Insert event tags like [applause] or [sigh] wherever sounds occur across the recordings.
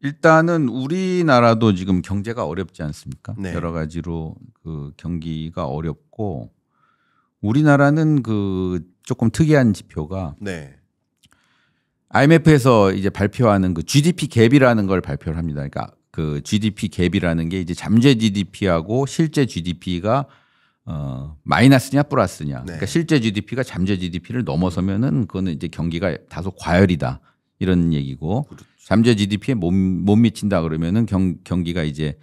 일단은 우리나라도 지금 경제가 어렵지 않습니까? 네. 여러 가지로 그 경기가 어렵고 우리나라는 그 조금 특이한 지표가 네. IMF에서 이제 발표하는 그 GDP 갭이라는 걸 발표를 합니다. 그러니까 그 GDP 갭이라는 게 이제 잠재 GDP하고 실제 GDP가 어 마이너스냐 플러스냐. 네. 그러니까 실제 GDP가 잠재 GDP를 넘어서면은 그거는 이제 경기가 다소 과열이다. 이런 얘기고 그렇죠. 잠재 GDP에 못, 못 미친다 그러면은 경, 경기가 이제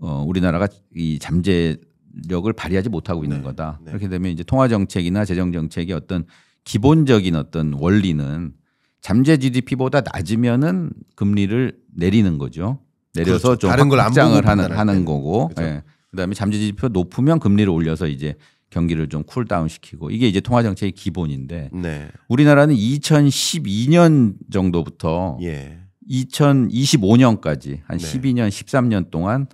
어, 우리나라가 이 잠재력을 발휘하지 못하고 있는 네. 거다. 네. 그렇게 되면 이제 통화 정책이나 재정 정책의 어떤 기본적인 어떤 원리는 잠재 GDP보다 낮으면은 금리를 내리는 거죠. 내려서 그렇죠. 좀다 확장을 하는 하는 거고. 그렇죠 예. 그다음에 잠재 지가 높으면 금리를 올려서 이제 경기를 좀 쿨다운 시키고 이게 이제 통화 정책의 기본인데 네. 우리나라는 2012년 정도부터 예. 2025년까지 한 네. 12년, 13년 동안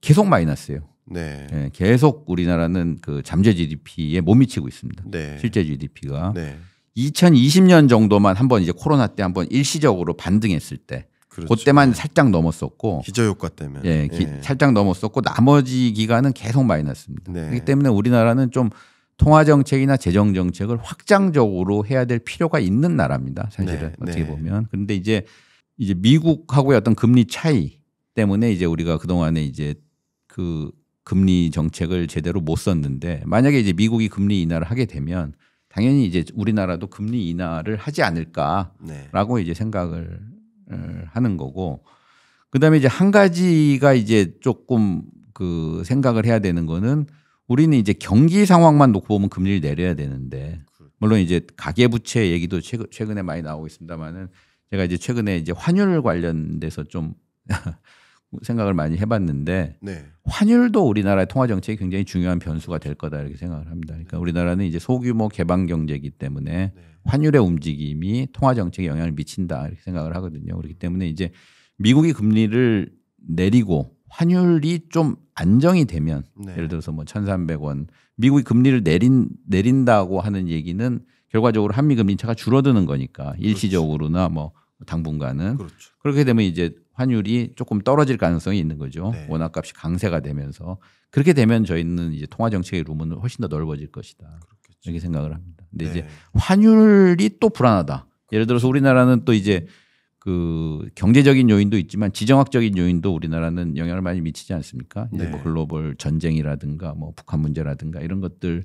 계속 마이너스예요. 네. 네. 계속 우리나라는 그 잠재 GDP에 못 미치고 있습니다. 네. 실제 GDP가 네. 2020년 정도만 한번 이제 코로나 때 한번 일시적으로 반등했을 때 그렇죠. 그때만 네. 살짝 넘었었고 기저 효과 때문에 예, 기, 예, 살짝 넘었었고 나머지 기간은 계속 마이너스입니다. 네. 그렇기 때문에 우리나라는 좀 통화 정책이나 재정 정책을 확장적으로 해야 될 필요가 있는 나라입니다. 사실은 네. 어떻게 네. 보면 그런데 이제 이제 미국하고의 어떤 금리 차이 때문에 이제 우리가 그동안에 이제 그 금리 정책을 제대로 못 썼는데 만약에 이제 미국이 금리 인하를 하게 되면 당연히 이제 우리나라도 금리 인하를 하지 않을까라고 네. 이제 생각을 어, 하는 거고 그다음에 이제 한 가지가 이제 조금 그 생각을 해야 되는 거는 우리는 이제 경기 상황만 놓고 보면 금리를 내려야 되는데 그렇죠. 물론 이제 가계 부채 얘기도 최근에 많이 나오고 있습니다만은 제가 이제 최근에 이제 환율 관련돼서 좀 [laughs] 생각을 많이 해봤는데 네. 환율도 우리나라의 통화 정책이 굉장히 중요한 변수가 될 거다 이렇게 생각을 합니다. 그러니까 우리나라는 이제 소규모 개방 경제이기 때문에 네. 환율의 움직임이 통화 정책에 영향을 미친다 이렇게 생각을 하거든요. 그렇기 때문에 이제 미국이 금리를 내리고 환율이 좀 안정이 되면 네. 예를 들어서 뭐 1,300원 미국이 금리를 내린 내린다고 하는 얘기는 결과적으로 한미 금리 차가 줄어드는 거니까 그렇죠. 일시적으로나 뭐 당분간은 그렇죠. 그렇게 되면 이제 환율이 조금 떨어질 가능성이 있는 거죠. 네. 원화값이 강세가 되면서 그렇게 되면 저희는 이제 통화 정책의 룸은 훨씬 더 넓어질 것이다. 그렇겠죠. 이렇게 생각을 합니다. 근데 네. 이제 환율이 또 불안하다. 예를 들어서 그렇죠. 우리나라는 또 이제 그 경제적인 요인도 있지만 지정학적인 요인도 우리나라는 영향을 많이 미치지 않습니까? 이제 뭐 네. 뭐 글로벌 전쟁이라든가 뭐 북한 문제라든가 이런 것들로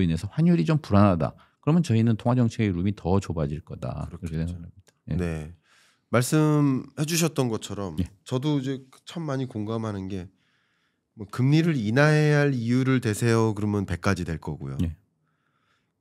인해서 환율이 좀 불안하다. 그러면 저희는 통화 정책의 룸이 더 좁아질 거다. 그렇게 생각합니다. 예. 네. 말씀해 주셨던 것처럼 예. 저도 이제 참 많이 공감하는 게 뭐 금리를 인하해야 할 이유를 대세요 그러면 1 0 0까지될 거고요. 예.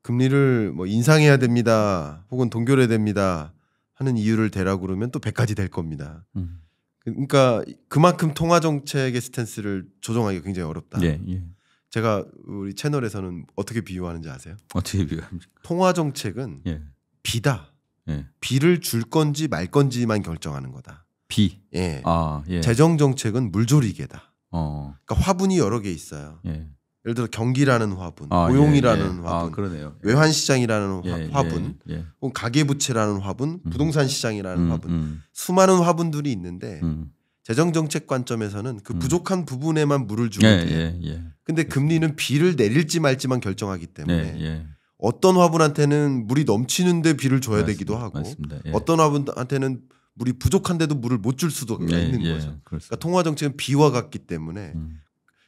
금리를 뭐 인상해야 됩니다. 혹은 동결해야 됩니다. 하는 이유를 대라고 그러면 또1 0 0까지될 겁니다. 음. 그러니까 그만큼 통화 정책의 스탠스를 조정하기가 굉장히 어렵다. 예, 예. 제가 우리 채널에서는 어떻게 비유하는지 아세요? 어떻게 비유합니까? 통화 정책은 예. 비다. 예. 비를 줄 건지 말 건지만 결정하는 거다. 비. 예. 아, 예. 재정 정책은 물조리개다. 어. 그러니까 화분이 여러 개 있어요. 예. 예를 들어 경기라는 화분, 아, 예, 고용이라는 예. 아, 예, 예. 화분, 아, 그러네요. 외환 시장이라는 예, 화분, 혹은 가계 부채라는 화분, 음. 부동산 시장이라는 음, 화분, 음. 수많은 화분들이 있는데 음. 재정 정책 관점에서는 그 음. 부족한 부분에만 물을 주면 예, 돼요. 근데 금리는 비를 내릴지 말지만 결정하기 때문에 네, 어떤 화분한테는 물이 넘치는데 비를 줘야 맞습니다. 되기도 하고 예. 어떤 화분한테는 물이 부족한데도 물을 못 줄 수도 예, 있는 예, 거죠. 그러니까 그렇습니다. 그러니까 통화 정책은 비와 같기 때문에 음.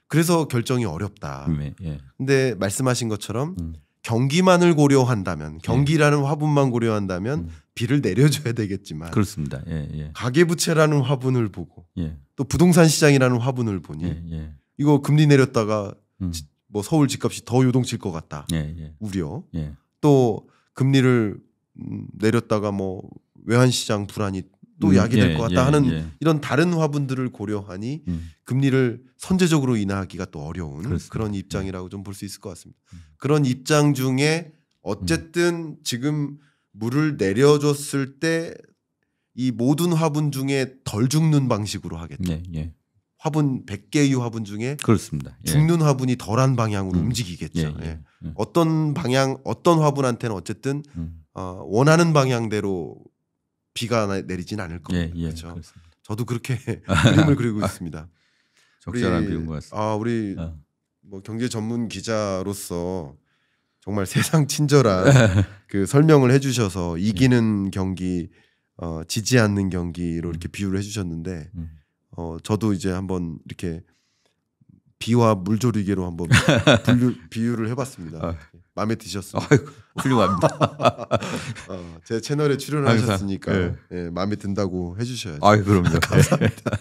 그래서 결정이 어렵다. 음, 예. 근데 말씀하신 것처럼 음. 경기만을 고려한다면 예. 경기라는 화분만 고려한다면 음. 비를 내려줘야 되겠지만 그렇습니다. 예, 예. 가계부채라는 화분을 보고 또 부동산 시장이라는 화분을 보니 이거 금리 내렸다가 음. 지, 뭐 서울 집값이 더 요동칠 것 같다. 예, 예. 우려. 예. 또 금리를 음, 내렸다가 뭐 외환 시장 불안이 또 음, 야기될 예, 것 같다 예, 하는 예. 이런 다른 화분들을 고려하니 음. 금리를 선제적으로 인하하기가 또 어려운 그렇습니다. 그런 입장이라고 좀 볼 수 있을 것 같습니다. 음. 그런 입장 중에 어쨌든 음. 지금 물을 내려줬을 때 이 모든 화분 중에 덜 죽는 방식으로 하겠다. 화분 100개의 화분 중에 그렇습니다. 예. 죽는 화분이 덜한 방향으로 음. 움직이겠죠. 예, 예. 예. 예. 어떤 방향 어떤 화분한테는 어쨌든 음. 어, 원하는 방향대로 비가 내리진 않을 겁니다. 예, 그렇죠. 그렇습니다. 저도 그렇게 그림을 [laughs] 그리고 있습니다. 적절한 비운 것 같습니다. 아, 우리 어. 뭐 경제 전문 기자로서 정말 [laughs] 세상 친절한 그 설명을 해주셔서 이기는 경기, 어, 지지 않는 경기로 이렇게 음. 비유를 해주셨는데 음. 어 저도 이제 한번 이렇게 비와 물조리개로 한번 [laughs] 분류, 비유를 해봤습니다. 아. 마음에 드셨어요? 훌륭합니다. [laughs] 어, 제 채널에 출연하셨으니까 예. 예, 마음에 든다고 해주셔야죠. 아, 그럼요. [laughs] 감사합니다.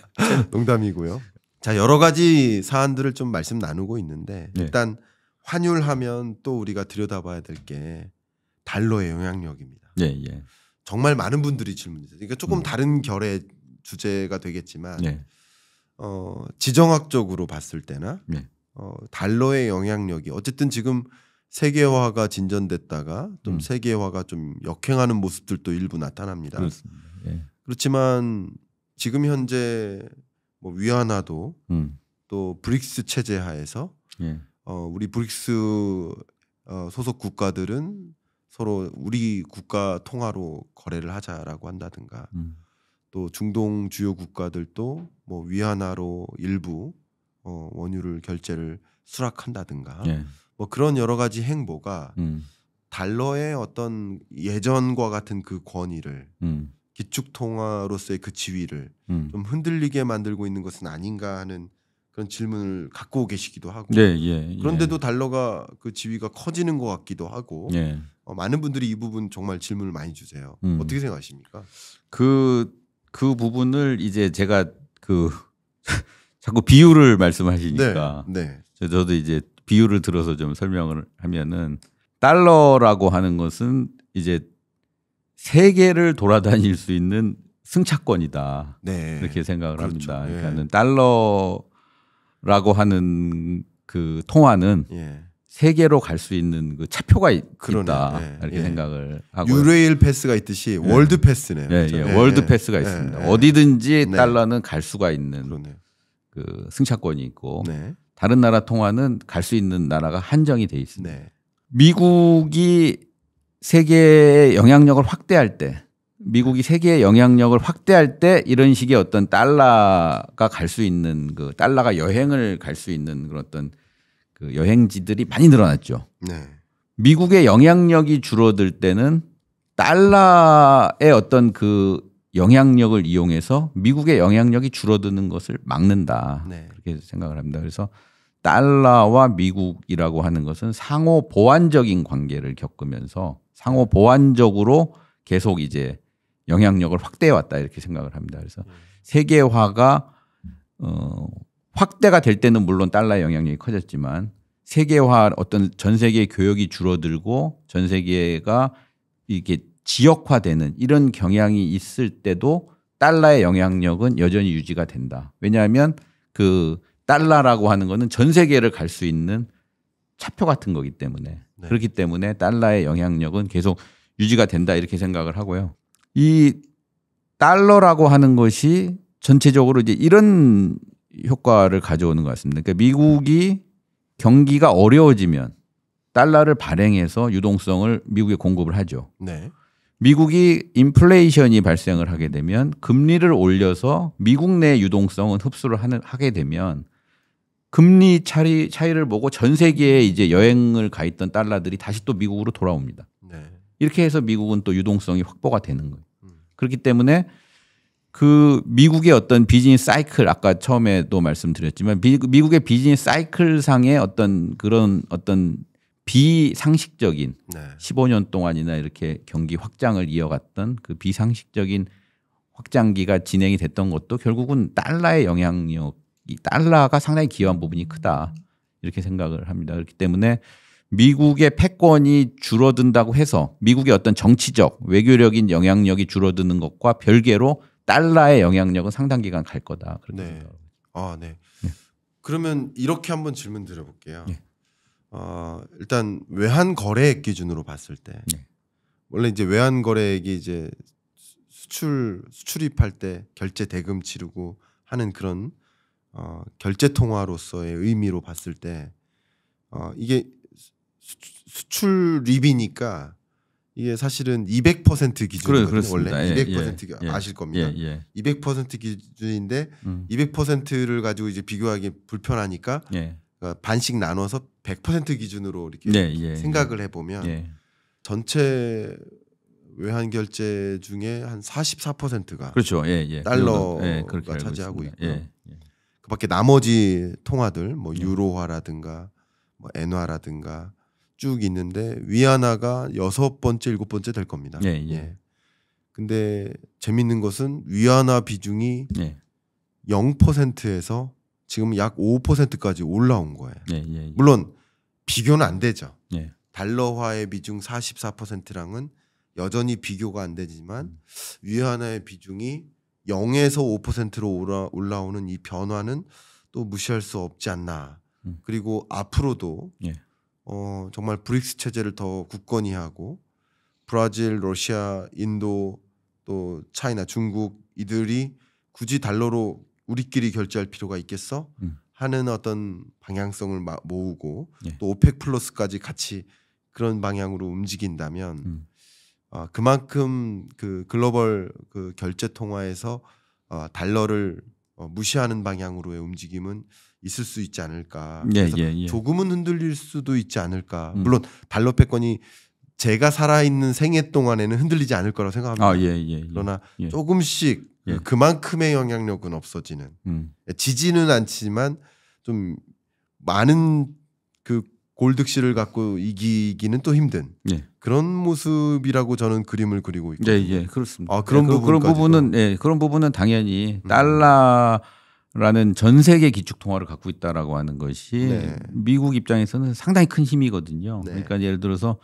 농담이고요. 자 여러 가지 사안들을 좀 말씀 나누고 있는데 네. 일단 환율하면 또 우리가 들여다봐야 될 게 달러의 영향력입니다. 예, 예. 정말 많은 분들이 질문이세요. 그러니까 조금 음. 다른 결의 주제가 되겠지만 네. 어, 지정학적으로 봤을 때나 네. 어, 달러의 영향력이 어쨌든 지금 세계화가 진전됐다가 좀 음. 세계화가 좀 역행하는 모습들도 일부 나타납니다. 그렇습니다. 예. 그렇지만 지금 현재 뭐 위안화도 음. 또 브릭스 체제 하에서 예. 어, 우리 브릭스 어, 소속 국가들은 서로 우리 국가 통화로 거래를 하자라고 한다든가 음. 또 중동 주요 국가들도 뭐 위안화로 일부 어, 원유를 결제를 수락한다든가 예. 뭐 그런 여러 가지 행보가 음. 달러의 어떤 예전과 같은 그 권위를 음. 기축 통화로서의 그 지위를 음. 좀 흔들리게 만들고 있는 것은 아닌가 하는 그런 질문을 갖고 계시기도 하고 예, 예, 예. 그런데도 달러가 그 지위가 커지는 것 같기도 하고 예. 어, 많은 분들이 이 부분 정말 질문을 많이 주세요. 음. 어떻게 생각하십니까? 그그 부분을 이제 제가 그 [laughs] 자꾸 비유를 말씀하시니까 네, 네. 저도 이제 비유를 들어서 좀 설명을 하면은 달러라고 하는 것은 이제 세계를 돌아다닐 수 있는 승차권이다 네. 이렇게 생각을 그렇죠. 합니다. 예. 그러니까는 달러라고 하는 그 통화는 예. 세계로 갈 수 있는 그 차표가 그러네. 있, 다 예, 이렇게 예. 생각을 하고 유레일 패스가 있듯이 네. 월드 패스네요. 예, 그렇죠? 예. 예. 월드 패스가 있습니다. 어디든지 네. 달러는 갈 수가 있는 그러네요. 그 승차권이 있고 네. 다른 나라 통화는 갈 수 있는 나라가 한정이 돼 있습니다. 네. 미국이 세계의 영향력을 확대할 때 미국이 세계의 영향력을 확대할 때 이런 식의 어떤 달러가 갈 수 있는 그 달러가 여행을 갈 수 있는 그런 어떤 그 여행지들이 많이 늘어났죠. 네. 미국의 영향력이 줄어들 때는 달러의 어떤 그 영향력을 이용해서 미국의 영향력이 줄어드는 것을 막는다. 네. 그렇게 생각을 합니다. 그래서 달러와 미국이라고 하는 것은 상호 보완적인 관계를 겪으면서 상호 보완적으로 계속 이제 영향력을 확대해 왔다 이렇게 생각을 합니다. 그래서 음. 세계화가 어 확대가 될 때는 물론 달러의 영향력이 커졌지만 세계화 어떤 전 세계 의 교역이 줄어들고 전 세계가 이게 지역화되는 이런 경향이 있을 때도 달러의 영향력은 여전히 유지가 된다. 왜냐하면 그 달러라고 하는 거는 전 세계를 갈 수 있는 차표 같은 거기 때문에 네. 그렇기 때문에 달러의 영향력은 계속 유지가 된다 이렇게 생각을 하고요. 이 달러라고 하는 것이 전체적으로 이제 이런 효과를 가져오는 것 같습니다. 그러니까 미국이 경기가 어려워지면 달러를 발행해서 유동성을 미국에 공급을 하죠. 네. 미국이 인플레이션이 발생을 하게 되면 금리를 올려서 미국 내 유동성은 흡수를 하는, 하게 되면 금리 차이, 차이를 보고 전 세계에 이제 여행을 가 있던 달러들이 다시 또 미국으로 돌아옵니다. 네. 이렇게 해서 미국은 또 유동성이 확보가 되는 거예요. 음. 그렇기 때문에 그 미국의 어떤 비즈니스 사이클 아까 처음에도 말씀드렸지만 미국의 비즈니스 사이클 상의 어떤 그런 어떤 비상식적인 네. 15년 동안이나 이렇게 경기 확장을 이어갔던 그 비상식적인 확장기가 진행이 됐던 것도 결국은 달러의 영향력, 이 달러가 상당히 기여한 부분이 크다 이렇게 생각을 합니다. 그렇기 때문에 미국의 패권이 줄어든다고 해서 미국의 어떤 정치적 외교적인 영향력이 줄어드는 것과 별개로 달러의 영향력은 상당 기간 갈 거다. 그렇게 네. 생각합니 아, 네. 네. 그러면 이렇게 한번 질문 드려볼게요. 네. 어, 일단 외환 거래액 기준으로 봤을 때 네. 원래 이제 외환 거래액이 이제 수출 수출입할 때 결제 대금 치르고 하는 그런 어, 결제 통화로서의 의미로 봤을 때 어, 이게 수출입이니까 이게 사실은 200% 기준이거든요. 그래, 원래 200% 예, 예, 예, 아실 겁니다. 예, 예. 200% 기준인데 음. 200%를 가지고 이제 비교하기 불편하니까 예. 그러니까 반씩 나눠서 100% 기준으로 이렇게 네, 생각을 해보면 전체 외환 결제 중에 한 44%가 그렇죠. 예, 예. 그 달러가 예, 차지하고 있고 예, 예. 그밖에 나머지 통화들 뭐 유로화라든가 뭐 엔화라든가 쭉 있는데 위안화가 여섯 번째, 일곱 번째 될 겁니다. 예, 예. 예. 근데 재밌는 것은 위안화 비중이 예. 0%에서 지금 약 5%까지 올라온 거예요. 예, 예, 예, 물론 비교는 안 되죠. 예. 달러화의 비중 44%랑은 여전히 비교가 안 되지만 음. 위안화의 비중이 0에서 5%로 올라, 올라오는 이 변화는 또 무시할 수 없지 않나. 음. 그리고 앞으로도 예. 어, 정말 브릭스 체제를 더 굳건히 하고 브라질, 러시아, 인도 또 차이나 중국 이들이 굳이 달러로 우리끼리 결제할 필요가 있겠어 음. 하는 어떤 방향성을 모으고 예. 또 오펙 플러스까지 같이 그런 방향으로 움직인다면 음. 어, 그만큼 그 글로벌 그 결제 통화에서 어, 달러를 어, 무시하는 방향으로의 움직임은 있을 수 있지 않을까. 예, 예, 예. 조금은 흔들릴 수도 있지 않을까. 음. 물론 달러 패권이 제가 살아있는 생애 동안에는 흔들리지 않을 거라고 생각합니다. 아, 예, 예, 예. 그러나 예. 조금씩 예. 그만큼의 영향력은 없어지는 음. 지지는 않지만 좀 많은 그골드실를 갖고 이기기는 또 힘든 예. 그런 모습이라고 저는 그림을 그리고 있고 예, 예, 그렇습니다. 아, 그런 예, 부 그, 그런 부분은 예, 그런 부분은 당연히 음. 달러 라는 전 세계 기축 통화를 갖고 있다라고 하는 것이 네. 미국 입장에서는 상당히 큰 힘이거든요. 네. 그러니까 예를 들어서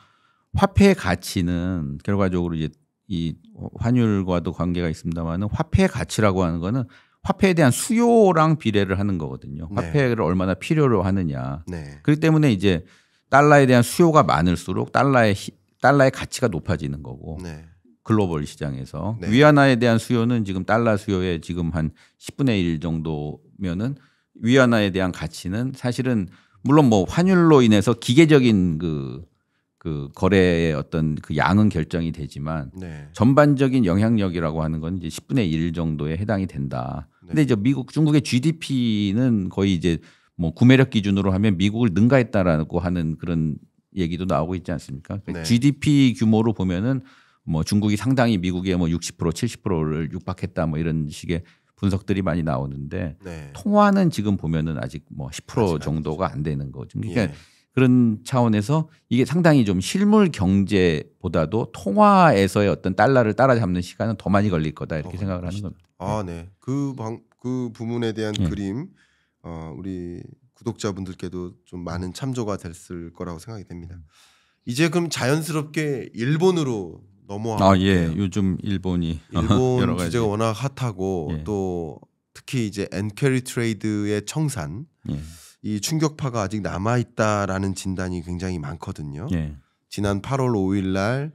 화폐 가치는 결과적으로 이제 이 환율과도 관계가 있습니다만은 화폐 가치라고 하는 거는 화폐에 대한 수요랑 비례를 하는 거거든요. 네. 화폐를 네. 얼마나 필요로 하느냐. 네. 그렇기 때문에 이제 달러에 대한 수요가 많을수록 달러의 달러의 가치가 높아지는 거고 네. 글로벌 시장에서 네. 위안화에 대한 수요는 지금 달러 수요의 지금 한 10분의 1 정도면은 위안화에 대한 가치는 사실은 물론 뭐 환율로 인해서 기계적인 그그 그 거래의 어떤 그 양은 결정이 되지만 네. 전반적인 영향력이라고 하는 건 이제 10분의 1 정도에 해당이 된다. 네. 근데 이제 미국 중국의 GDP는 거의 이제 뭐 구매력 기준으로 하면 미국을 능가했다라고 하는 그런 얘기도 나오고 있지 않습니까? 그러니까 네. GDP 규모로 보면은 뭐 중국이 상당히 미국의 뭐60% 70%를 육박했다 뭐 이런 식의 분석들이 많이 나오는데 네. 통화는 지금 보면은 아직 뭐 10% 정도가 안 되는 거죠. 그러니까 예. 그런 차원에서 이게 상당히 좀 실물 경제보다도 통화에서의 어떤 달러를 따라잡는 시간은 더 많이 걸릴 거다 이렇게 어, 생각을 멋 하는 겁니다. 아, 네. 그, 방, 그부분에 대한 네. 그림 어, 우리 구독자분들께도 좀 많은 참조가 됐을 거라고 생각이 됩니다. 음. 이제 그럼 자연스럽게 일본으로 넘어와. 아 예, 요즘 일본이 [laughs] 일본 규제가 워낙 핫하고 예. 또 특히 이제 엔캐리 트레이드의 청산 예. 이 충격파가 아직 남아 있다라는 진단이 굉장히 많거든요. 예. 지난 8월 5일 날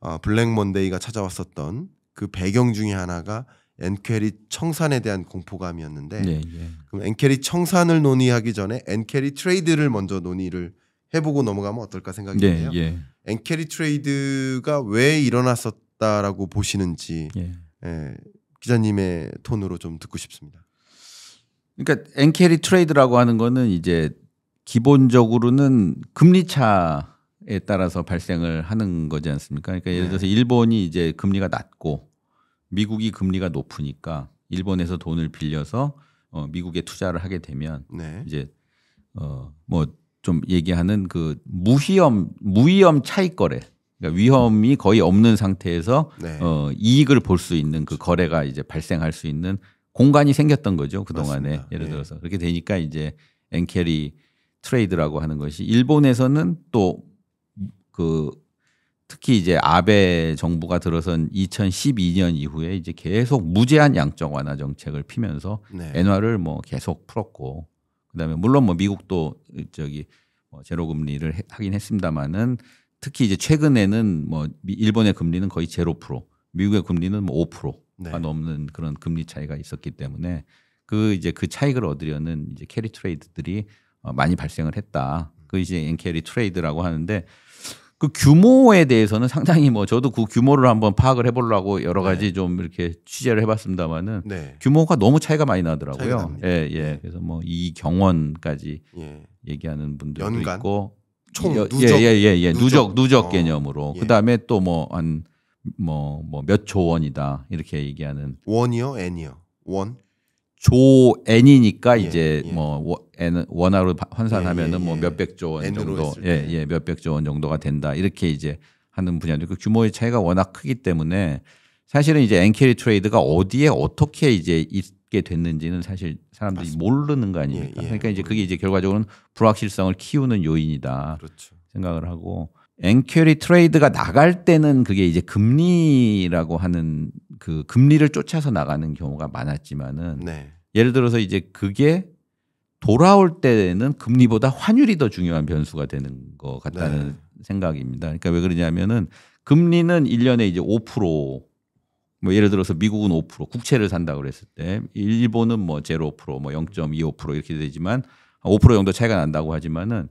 어, 블랙 먼데이가 찾아왔었던 그 배경 중에 하나가 엔캐리 청산에 대한 공포감이었는데 예, 예. 그럼 엔캐리 청산을 논의하기 전에 엔캐리 트레이드를 먼저 논의를 해보고 넘어가면 어떨까 생각이 네, 드네요 예. 엔캐리 트레이드가 왜 일어났었다라고 보시는지 예. 예, 기자님의 톤으로 좀 듣고 싶습니다. 그러니까 엔캐리 트레이드라고 하는 거는 이제 기본적으로는 금리 차에 따라서 발생을 하는 거지 않습니까? 그러니까 예를 네. 들어서 네. 일본이 이제 금리가 낮고 미국이 금리가 높으니까 일본에서 돈을 빌려서 어 미국에 투자를 하게 되면 네. 이제 어뭐 좀 얘기하는 그 무위험 무위험 차익 거래. 그러니까 위험이 거의 없는 상태에서 네. 어, 이익을 볼 수 있는 그 거래가 이제 발생할 수 있는 공간이 생겼던 거죠 그 동안에 예를 예. 들어서 네. 그렇게 되니까 이제 엔캐리 트레이드라고 하는 것이 일본에서는 또그 특히 이제 아베 정부가 들어선 2012년 이후에 이제 계속 무제한 양적 완화 정책을 피면서 네. 엔화를 뭐 계속 풀었고 그다음에 물론 뭐 미국도 저기 뭐 제로 금리를 하긴 했습니다마는 특히 이제 최근에는 뭐 일본의 금리는 거의 제로 프로, 미국의 금리는 뭐 5%가 네. 넘는 그런 금리 차이가 있었기 때문에 그 이제 그 차익을 얻으려는 이제 캐리 트레이드들이 어, 많이 발생을 했다. 그 이제 엔캐리 트레이드라고 하는데 그 규모에 대해서는 상당히 뭐 저도 그 규모를 한번 파악을 해보려고 여러 네. 가지 네. 좀 이렇게 취재를 해봤습니다만은 네. 규모가 너무 차이가 많이 나더라고요. 예예. 예. 예. 네. 그래서 뭐 이 경원까지 예. 얘기하는 분들도 연간? 있고 총 누적 예예예 예, 예, 예 누적 누적, 어. 개념으로 그 다음에 또 뭐 한 뭐 뭐몇조 원이다 이렇게 얘기하는 원이요, n이요, 원 조N이니까 예, 이제 예. 뭐 N 원화로 환산하면은 예, 뭐 몇백조 원 정도 예, 예, 몇백조 원 예, 정도가 된다. 이렇게 이제 하는 분야인데 그 규모의 차이가 워낙 크기 때문에 사실은 이제 엔캐리 트레이드가 어디에 어떻게 이제 있게 됐는지는 사실 사람들이 맞습니다. 모르는 거 아닙니까? 예, 예. 그러니까 이제 그게 이제 결과적으로는 불확실성을 키우는 요인이다 그렇죠. 생각을 하고 엔큐리 트레이드가 나갈 때는 그게 이제 금리라고 하는 그 금리를 쫓아서 나가는 경우가 많았지만은 네. 예를 들어서 이제 그게 돌아올 때는 금리보다 환율이 더 중요한 변수가 되는 것 같다는 네. 생각입니다. 그러니까 왜 그러냐면은 금리는 1년에 이제 5%, 뭐 예를 들어서 미국은 5% 국채를 산다 고 그랬을 때 일본은 뭐 0%뭐 0.25% 이렇게 되지만 5% 정도 차이가 난다고 하지만은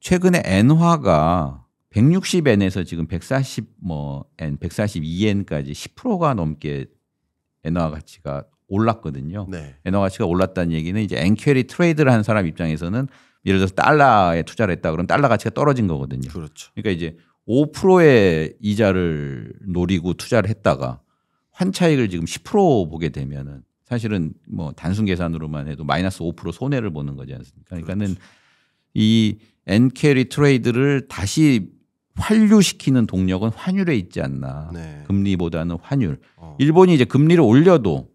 최근에 엔화가 160엔에서 지금 140 뭐 엔, 142엔까지 10%가 넘게 엔화 가치가 올랐거든요. 네. 엔화 가치가 올랐다는 얘기는 이제 엔캐리 트레이드를 한 사람 입장에서는 예를 들어서 달러에 투자를 했다 그러면 달러 가치가 떨어진 거거든요. 그렇죠. 그러니까 이제 5%의 이자를 노리고 투자를 했다가 환차익을 지금 10% 보게 되면은 사실은 뭐 단순 계산으로만 해도 마이너스 5% 손해를 보는 거지 않습니까? 그러니까는 그렇지. 이 엔캐리 트레이드를 다시 환류시키는 동력은 환율에 있지 않나. 네. 금리보다는 환율. 어. 일본이 이제 금리를 올려도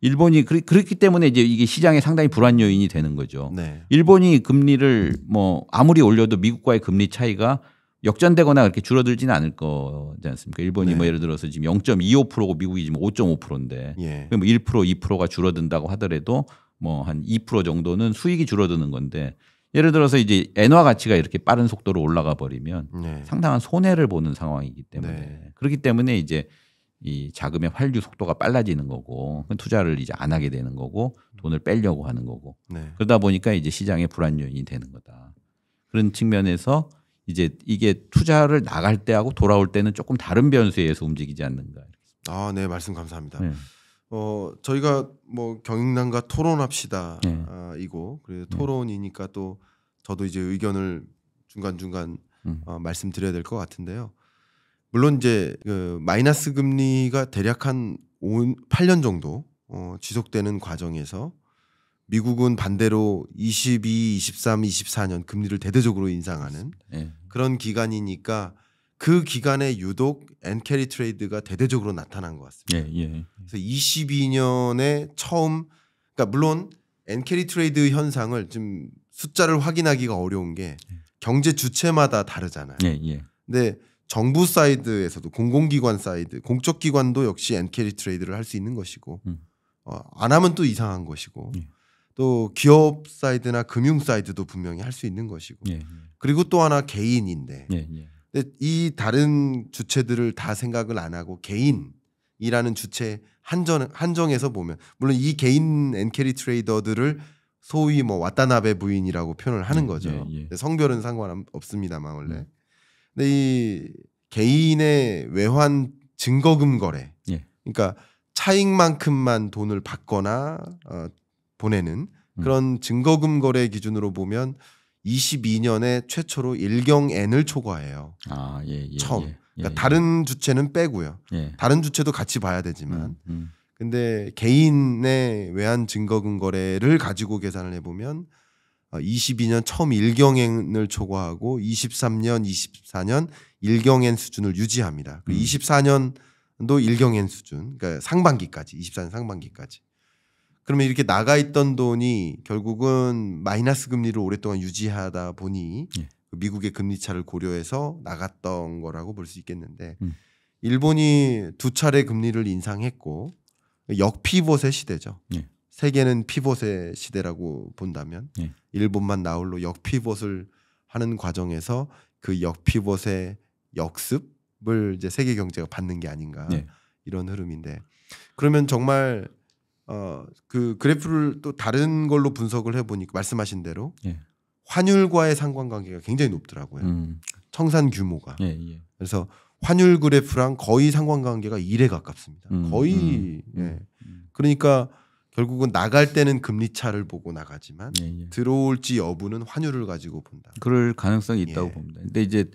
일본이 그리, 그렇기 때문에 이제 이게 시장에 상당히 불안 요인이 되는 거죠. 네. 일본이 금리를 뭐 아무리 올려도 미국과의 금리 차이가 역전되거나 그렇게 줄어들지는 않을 거지 않습니까? 일본이 네. 뭐 예를 들어서 지금 0.25%고 미국이 지금 5.5%인데 예. 뭐 1%, 2%가 줄어든다고 하더라도 뭐 한 2% 정도는 수익이 줄어드는 건데 예를 들어서 이제 엔화 가치가 이렇게 빠른 속도로 올라가 버리면 네. 상당한 손해를 보는 상황이기 때문에 네. 그렇기 때문에 이제 이 자금의 환류 속도가 빨라지는 거고 그 투자를 이제 안 하게 되는 거고 돈을 빼려고 하는 거고 네. 그러다 보니까 이제 시장의 불안 요인이 되는 거다 그런 측면에서 이제 이게 투자를 나갈 때하고 돌아올 때는 조금 다른 변수에 의해서 움직이지 않는가 아네 말씀 감사합니다. 네. 어 저희가 뭐 경영난과 토론합시다 네. 아, 이고 그래서 네. 토론이니까 또 저도 이제 의견을 중간 중간 음. 어, 말씀드려야 될 것 같은데요. 물론 이제 그 마이너스 금리가 대략 한 5, 8년 정도 어, 지속되는 과정에서 미국은 반대로 22, 23, 24년 금리를 대대적으로 인상하는 네. 그런 기간이니까 그 기간에 유독 엔캐리 트레이드가 대대적으로 나타난 것 같습니다. 예, 예. 그래서 22년에 처음 그러니까 물론 엔캐리 트레이드 현상을 좀 숫자를 확인하기가 어려운 게 예. 경제 주체마다 다르잖아요. 예, 예. 근데 정부 사이드에서도 공공기관 사이드, 공적 기관도 역시 엔캐리 트레이드를 할 수 있는 것이고 음. 어, 안 하면 또 이상한 것이고 예. 또 기업 사이드나 금융 사이드도 분명히 할 수 있는 것이고 예, 예. 그리고 또 하나 개인인데 예, 예. 근데 이 다른 주체들을 다 생각을 안 하고 개인이라는 주체 한정 한정에서 보면 물론 이 개인 엔캐리 트레이더들을 소위 뭐 왓다나베 부인이라고 표현을 하는 예, 거죠. 예, 예. 성별은 상관없습니다만 원래. 음. 근데 이 개인의 외환 증거금 거래. 예. 그러니까 차익만큼만 돈을 받거나 어, 보내는 음. 그런 음. 증거금 거래 기준으로 보면 22년에 최초로 일경N을 초과해요. 아, 예, 예, 처음. 예, 그러니까 예, 예. 다른 주체는 빼고요. 예. 다른 주체도 같이 봐야 되지만. 음, 음. 근데 개인의 외환 증거 금거래를 가지고 계산을 해 보면 22년 어, 처음 일경N을 초과하고 23년, 24년 일경N 수준을 유지합니다. 그리고 음. 24년도 일경N 수준. 그러니까 상반기까지 24년 상반기까지. 그러면 이렇게 나가 있던 돈이 결국은 마이너스 금리를 오랫동안 유지하다 보니 예. 그 미국의 금리 차를 고려해서 나갔던 거라고 볼 수 있겠는데 음. 일본이 두 차례 금리를 인상했고 역피봇의 시대죠. 예. 세계는 피봇의 시대라고 본다면 예. 일본만 나홀로 역피봇을 하는 과정에서 그 역피봇의 역습을 이제 세계 경제가 받는 게 아닌가 예. 이런 흐름인데 그러면 정말 어, 그 그래프를 또 다른 걸로 분석을 해보니까 말씀하신 대로 예. 환율과의 상관관계가 굉장히 높더라고요. 음. 청산 규모가. 예, 예. 그래서 환율 그래프랑 거의 상관관계가 1에 가깝습니다. 음, 거의. 음, 예. 음, 음. 그러니까 결국은 나갈 때는 금리 차를 보고 나가지만 예, 예. 들어올지 여부는 환율을 가지고 본다. 그럴 가능성이 예. 있다고 봅니다. 근데 이제